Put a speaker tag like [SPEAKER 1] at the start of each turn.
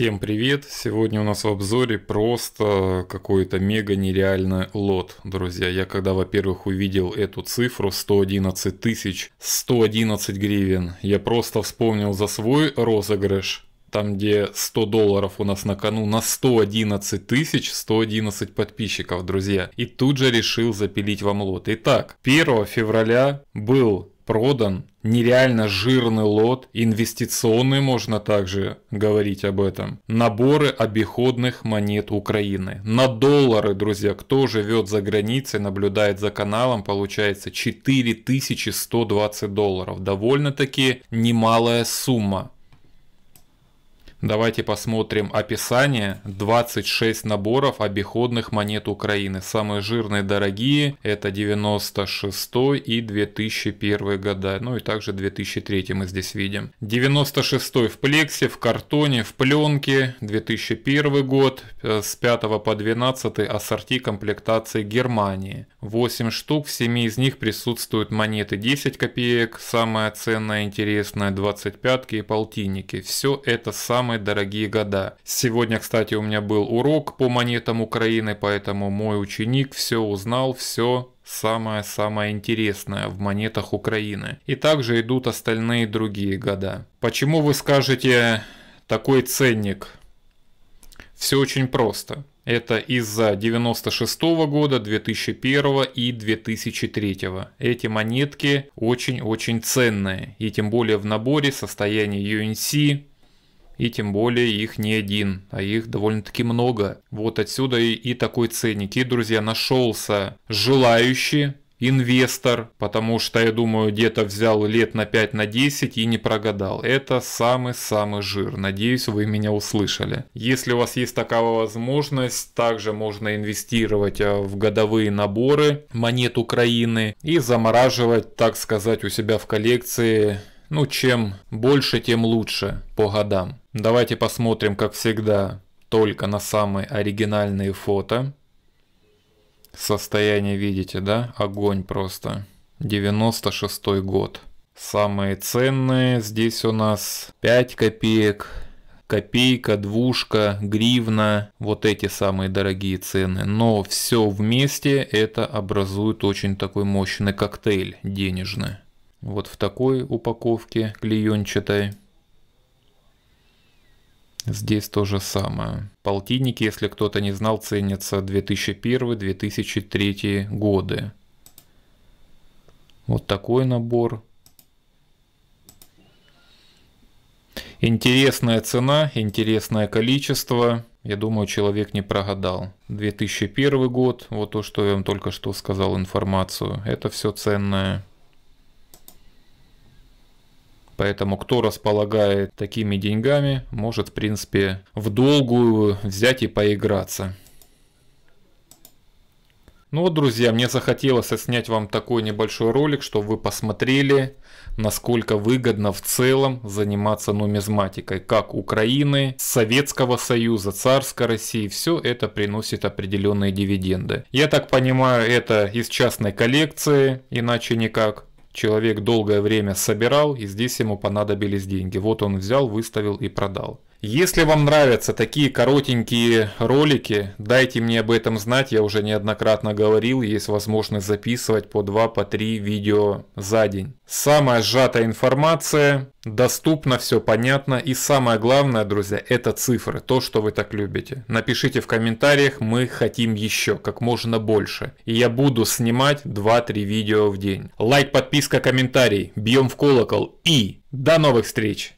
[SPEAKER 1] Всем привет! Сегодня у нас в обзоре просто какой-то мега нереальный лот, друзья. Я когда, во-первых, увидел эту цифру 111 тысяч, 111 гривен, я просто вспомнил за свой розыгрыш, там где 100 долларов у нас на кону, на 111 тысяч 111 подписчиков, друзья. И тут же решил запилить вам лот. Итак, 1 февраля был продан нереально жирный лот, инвестиционный можно также говорить об этом, наборы обиходных монет Украины. На доллары, друзья, кто живет за границей, наблюдает за каналом, получается 4120 долларов. Довольно-таки немалая сумма. Давайте посмотрим описание. 26 наборов обиходных монет Украины. Самые жирные дорогие это 96 и 2001 года. Ну и также 2003 мы здесь видим. 96 в плексе, в картоне, в пленке. 2001 год э, с 5 по 12 ассорти комплектации Германии. 8 штук, в 7 из них присутствуют монеты 10 копеек. самая ценная интересная 25 и полтинники. Все это самое самые дорогие года. Сегодня, кстати, у меня был урок по монетам Украины, поэтому мой ученик все узнал, все самое-самое интересное в монетах Украины. И также идут остальные другие года. Почему вы скажете такой ценник? Все очень просто. Это из-за 96 года, 2001 и 2003. Эти монетки очень-очень ценные. И тем более в наборе состояние UNC, и тем более их не один, а их довольно-таки много. Вот отсюда и, и такой ценник. И, друзья, нашелся желающий инвестор, потому что, я думаю, где-то взял лет на 5, на 10 и не прогадал. Это самый-самый жир. Надеюсь, вы меня услышали. Если у вас есть такая возможность, также можно инвестировать э, в годовые наборы монет Украины и замораживать, так сказать, у себя в коллекции ну, чем больше, тем лучше по годам. Давайте посмотрим, как всегда, только на самые оригинальные фото. Состояние видите, да? Огонь просто. 96 год. Самые ценные здесь у нас 5 копеек, копейка, двушка, гривна, вот эти самые дорогие цены. Но все вместе это образует очень такой мощный коктейль денежный. Вот в такой упаковке клеенчатой. Здесь то же самое. Полтинники, если кто-то не знал, ценятся 2001-2003 годы. Вот такой набор. Интересная цена, интересное количество. Я думаю, человек не прогадал. 2001 год, вот то, что я вам только что сказал информацию. Это все ценное. Поэтому кто располагает такими деньгами, может в принципе в долгую взять и поиграться. Ну вот, друзья, мне захотелось снять вам такой небольшой ролик, чтобы вы посмотрели, насколько выгодно в целом заниматься нумизматикой, как Украины, Советского Союза, Царской России, все это приносит определенные дивиденды. Я так понимаю, это из частной коллекции, иначе никак. Человек долгое время собирал, и здесь ему понадобились деньги. Вот он взял, выставил и продал. Если вам нравятся такие коротенькие ролики, дайте мне об этом знать, я уже неоднократно говорил, есть возможность записывать по 2, по 3 видео за день. Самая сжатая информация, доступно, все понятно и самое главное, друзья, это цифры, то, что вы так любите. Напишите в комментариях, мы хотим еще, как можно больше. И я буду снимать 2-3 видео в день. Лайк, подписка, комментарий, бьем в колокол и до новых встреч!